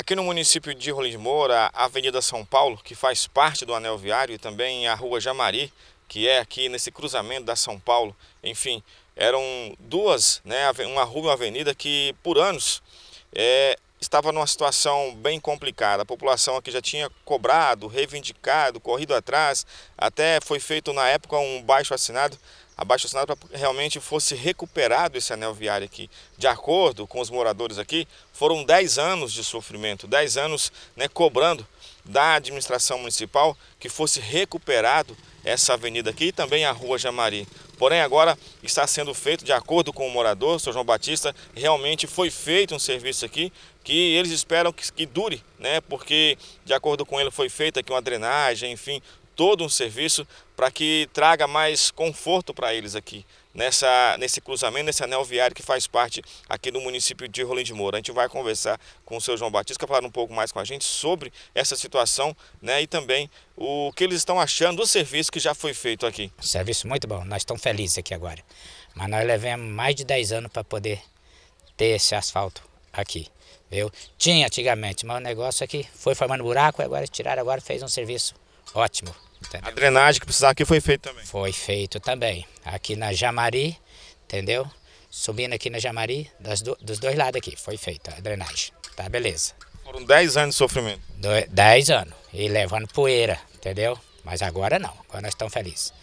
Aqui no município de Rolim de Moura, a Avenida São Paulo, que faz parte do anel viário, e também a Rua Jamari, que é aqui nesse cruzamento da São Paulo, enfim, eram duas, né, uma rua e uma avenida que por anos é, estava numa situação bem complicada. A população aqui já tinha cobrado, reivindicado, corrido atrás, até foi feito na época um baixo assinado abaixo-assinado para realmente fosse recuperado esse anel viário aqui. De acordo com os moradores aqui, foram 10 anos de sofrimento, 10 anos né, cobrando da administração municipal que fosse recuperado essa avenida aqui e também a Rua Jamari. Porém, agora está sendo feito, de acordo com o morador, o Sr. João Batista, realmente foi feito um serviço aqui que eles esperam que, que dure, né? Porque, de acordo com ele, foi feita aqui uma drenagem, enfim, todo um serviço para que traga mais conforto para eles aqui, nessa, nesse cruzamento, nesse anel viário que faz parte aqui do município de Rolim de Moura. A gente vai conversar com o seu João Batista, para falar um pouco mais com a gente sobre essa situação né, e também o que eles estão achando do serviço que já foi feito aqui. Serviço muito bom, nós estamos felizes aqui agora. Mas nós levamos mais de 10 anos para poder ter esse asfalto aqui. Viu? Tinha antigamente, mas o negócio aqui é foi formando buraco e agora tiraram, agora fez um serviço ótimo. Entendeu? A drenagem que precisava aqui foi feita também? Foi feito também. Aqui na Jamari, entendeu? Subindo aqui na Jamari, do, dos dois lados aqui, foi feita a drenagem. Tá, beleza. Foram 10 anos de sofrimento? 10 anos. E levando poeira, entendeu? Mas agora não, agora nós estamos felizes.